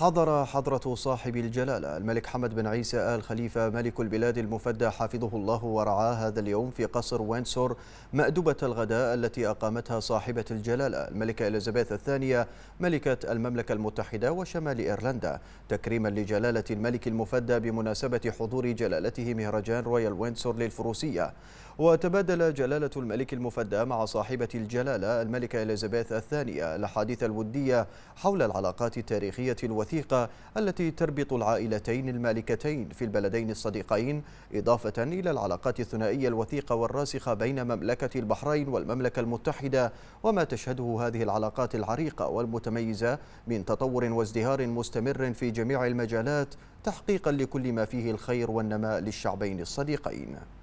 حضر حضرة صاحب الجلالة الملك حمد بن عيسى آل خليفة ملك البلاد المفدى حفظه الله ورعاه هذا اليوم في قصر وينسور مأدبة الغداء التي أقامتها صاحبة الجلالة الملكة إليزابيث الثانية ملكة المملكة المتحدة وشمال إيرلندا تكريما لجلالة الملك المفدى بمناسبة حضور جلالته مهرجان رويال وينسور للفروسية وتبادل جلالة الملك المفدى مع صاحبة الجلالة الملكة إليزابيث الثانية الأحاديث الودية حول العلاقات التاريخية الوثيقة التي تربط العائلتين المالكتين في البلدين الصديقين إضافة إلى العلاقات الثنائية الوثيقة والراسخة بين مملكة البحرين والمملكة المتحدة وما تشهده هذه العلاقات العريقة والمتميزة من تطور وازدهار مستمر في جميع المجالات تحقيقا لكل ما فيه الخير والنماء للشعبين الصديقين